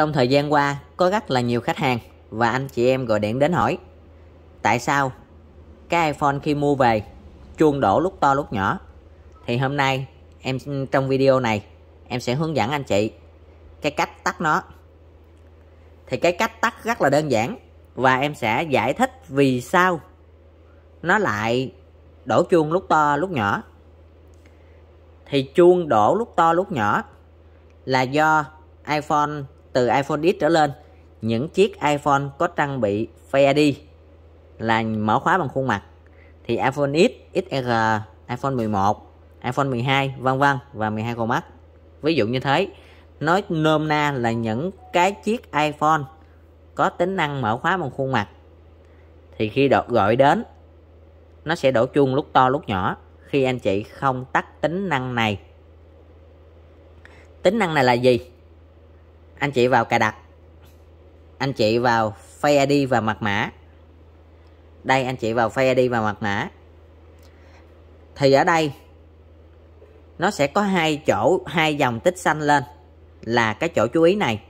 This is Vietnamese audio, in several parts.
Trong thời gian qua, có rất là nhiều khách hàng và anh chị em gọi điện đến hỏi Tại sao cái iPhone khi mua về chuông đổ lúc to lúc nhỏ Thì hôm nay em trong video này em sẽ hướng dẫn anh chị cái cách tắt nó Thì cái cách tắt rất là đơn giản và em sẽ giải thích vì sao nó lại đổ chuông lúc to lúc nhỏ thì chuông đổ lúc to lúc nhỏ là do iPhone từ iPhone X trở lên, những chiếc iPhone có trang bị Face ID là mở khóa bằng khuôn mặt thì iPhone X, XR, iPhone 11, iPhone 12 vân vân và 12 Pro Max. Ví dụ như thế, nói nôm na là những cái chiếc iPhone có tính năng mở khóa bằng khuôn mặt thì khi đột gọi đến nó sẽ đổ chuông lúc to lúc nhỏ khi anh chị không tắt tính năng này tính năng này là gì anh chị vào cài đặt anh chị vào Face ID và mật mã đây anh chị vào Face ID và mật mã thì ở đây nó sẽ có hai chỗ hai dòng tích xanh lên là cái chỗ chú ý này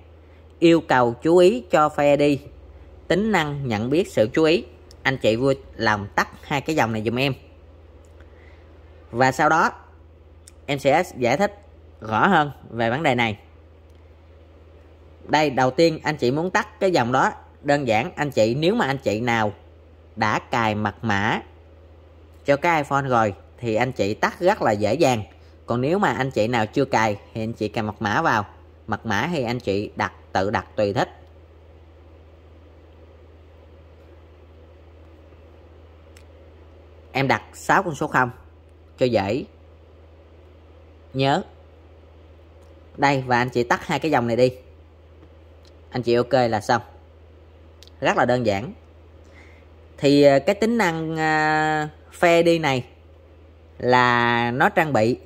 yêu cầu chú ý cho Face ID tính năng nhận biết sự chú ý anh chị vui lòng tắt hai cái dòng này dùm em và sau đó em sẽ giải thích rõ hơn về vấn đề này đây đầu tiên anh chị muốn tắt cái dòng đó đơn giản anh chị nếu mà anh chị nào đã cài mật mã cho cái iPhone rồi thì anh chị tắt rất là dễ dàng còn nếu mà anh chị nào chưa cài thì anh chị cài mật mã vào mật mã thì anh chị đặt tự đặt tùy thích em đặt 6 con số 0 cho dễ nhớ đây và anh chị tắt hai cái dòng này đi anh chị ok là xong rất là đơn giản thì ờ, cái tính năng ờ, phe đi này là nó trang bị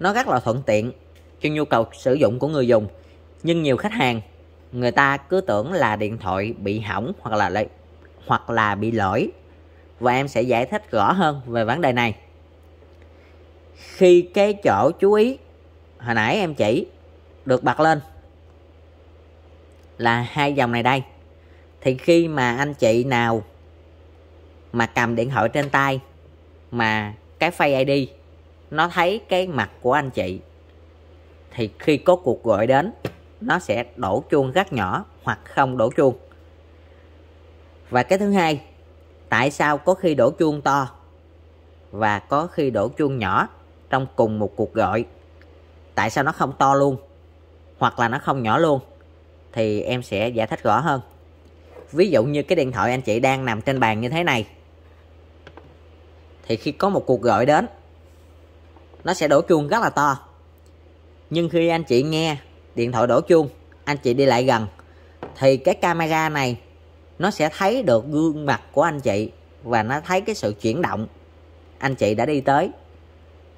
nó rất là thuận tiện cho nhu cầu sử dụng của người dùng nhưng nhiều khách hàng người ta cứ tưởng là điện thoại bị hỏng hoặc là lại hoặc là bị lỗi và em sẽ giải thích rõ hơn về vấn đề này khi cái chỗ chú ý hồi nãy em chỉ được bật lên là hai dòng này đây thì khi mà anh chị nào mà cầm điện thoại trên tay mà cái Face ID nó thấy cái mặt của anh chị thì khi có cuộc gọi đến nó sẽ đổ chuông rất nhỏ hoặc không đổ chuông và cái thứ hai tại sao có khi đổ chuông to và có khi đổ chuông nhỏ trong cùng một cuộc gọi tại sao nó không to luôn hoặc là nó không nhỏ luôn thì em sẽ giải thích rõ hơn ví dụ như cái điện thoại anh chị đang nằm trên bàn như thế này thì khi có một cuộc gọi đến nó sẽ đổ chuông rất là to nhưng khi anh chị nghe điện thoại đổ chuông anh chị đi lại gần thì cái camera này nó sẽ thấy được gương mặt của anh chị và nó thấy cái sự chuyển động anh chị đã đi tới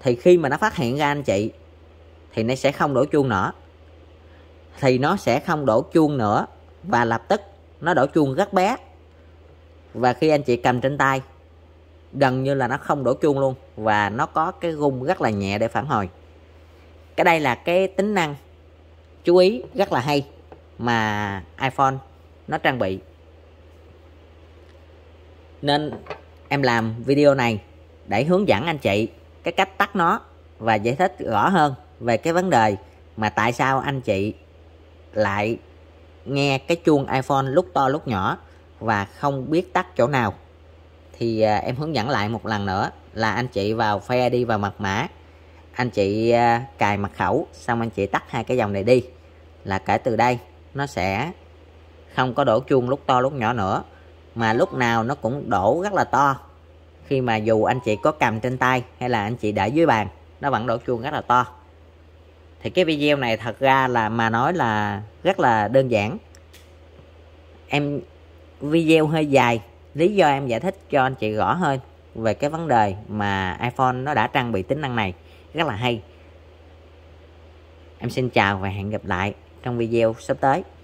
thì khi mà nó phát hiện ra anh chị thì nó sẽ không đổ chuông nữa thì nó sẽ không đổ chuông nữa và lập tức nó đổ chuông rất bé và khi anh chị cầm trên tay gần như là nó không đổ chuông luôn và nó có cái rung rất là nhẹ để phản hồi cái đây là cái tính năng chú ý rất là hay mà iPhone nó trang bị nên em làm video này để hướng dẫn anh chị cái cách tắt nó và giải thích rõ hơn về cái vấn đề mà tại sao anh chị lại nghe cái chuông iPhone lúc to lúc nhỏ và không biết tắt chỗ nào thì à, em hướng dẫn lại một lần nữa là anh chị vào Face ID và mật mã anh chị à, cài mật khẩu xong anh chị tắt hai cái dòng này đi là kể từ đây nó sẽ không có đổ chuông lúc to lúc nhỏ nữa mà lúc nào nó cũng đổ rất là to khi mà dù anh chị có cầm trên tay hay là anh chị để dưới bàn nó vẫn đổ chuông rất là to thì cái video này thật ra là mà nói là rất là đơn giản em video hơi dài lý do em giải thích cho anh chị rõ hơn về cái vấn đề mà iPhone nó đã trang bị tính năng này rất là hay em xin chào và hẹn gặp lại trong video sắp tới